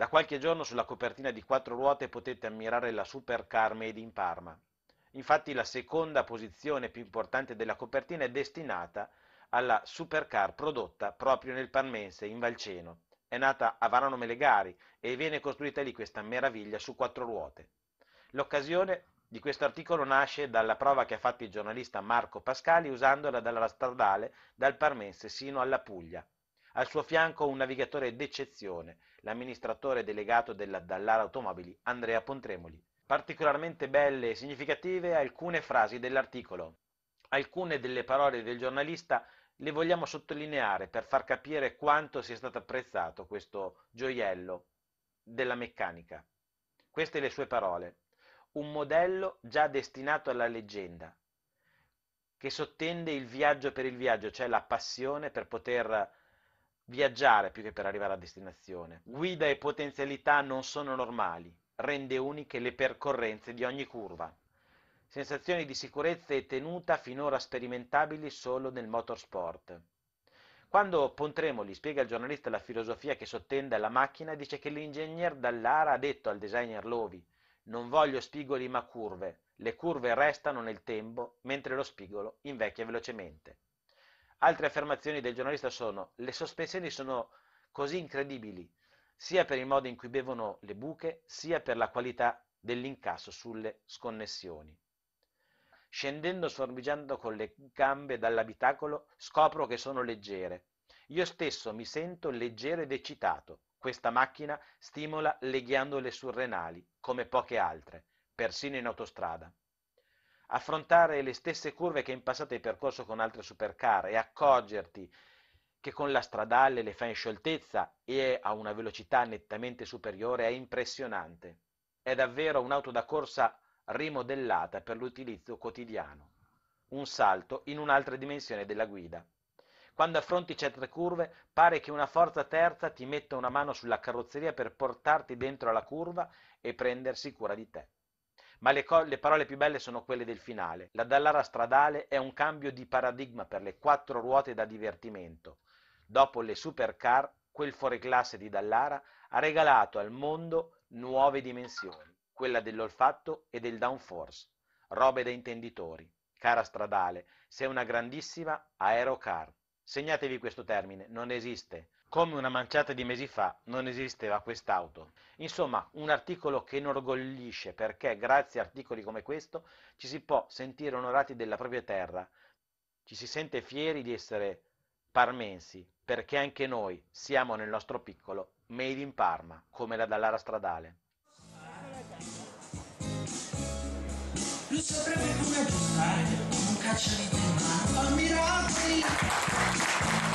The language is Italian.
Da qualche giorno sulla copertina di quattro ruote potete ammirare la supercar made in Parma. Infatti la seconda posizione più importante della copertina è destinata alla supercar prodotta proprio nel Parmense, in Valceno. È nata a Varano Melegari e viene costruita lì questa meraviglia su quattro ruote. L'occasione di questo articolo nasce dalla prova che ha fatto il giornalista Marco Pascali usandola dalla stradale dal Parmense sino alla Puglia, al suo fianco un navigatore d'eccezione, l'amministratore delegato della Dallara Automobili, Andrea Pontremoli. Particolarmente belle e significative alcune frasi dell'articolo. Alcune delle parole del giornalista le vogliamo sottolineare per far capire quanto sia stato apprezzato questo gioiello della meccanica. Queste le sue parole. Un modello già destinato alla leggenda, che sottende il viaggio per il viaggio, cioè la passione per poter viaggiare più che per arrivare a destinazione. Guida e potenzialità non sono normali, rende uniche le percorrenze di ogni curva. Sensazioni di sicurezza e tenuta finora sperimentabili solo nel motorsport. Quando Pontremoli spiega al giornalista la filosofia che sottende alla macchina, dice che l'ingegner Dallara ha detto al designer Lovi «Non voglio spigoli ma curve, le curve restano nel tempo mentre lo spigolo invecchia velocemente». Altre affermazioni del giornalista sono le sospensioni sono così incredibili, sia per il modo in cui bevono le buche, sia per la qualità dell'incasso sulle sconnessioni. Scendendo sformigiando con le gambe dall'abitacolo, scopro che sono leggere. Io stesso mi sento leggero ed eccitato. Questa macchina stimola le ghiandole surrenali, come poche altre, persino in autostrada affrontare le stesse curve che in passato hai percorso con altre supercar e accorgerti che con la stradale le fai in scioltezza e a una velocità nettamente superiore è impressionante. È davvero un'auto da corsa rimodellata per l'utilizzo quotidiano. Un salto in un'altra dimensione della guida. Quando affronti certe curve, pare che una forza terza ti metta una mano sulla carrozzeria per portarti dentro alla curva e prendersi cura di te ma le, co- le parole più belle sono quelle del finale. La Dallara stradale è un cambio di paradigma per le quattro ruote da divertimento. Dopo le supercar, quel fuoriclasse di Dallara ha regalato al mondo nuove dimensioni, quella dell'olfatto e del downforce, robe da intenditori. Cara stradale, sei una grandissima aerocar. Segnatevi questo termine, non esiste. Come una manciata di mesi fa non esisteva quest'auto. Insomma, un articolo che inorgoglisce perché grazie a articoli come questo ci si può sentire onorati della propria terra, ci si sente fieri di essere parmensi, perché anche noi siamo nel nostro piccolo made in Parma, come la Dallara Stradale. Ah, caccia di te, ma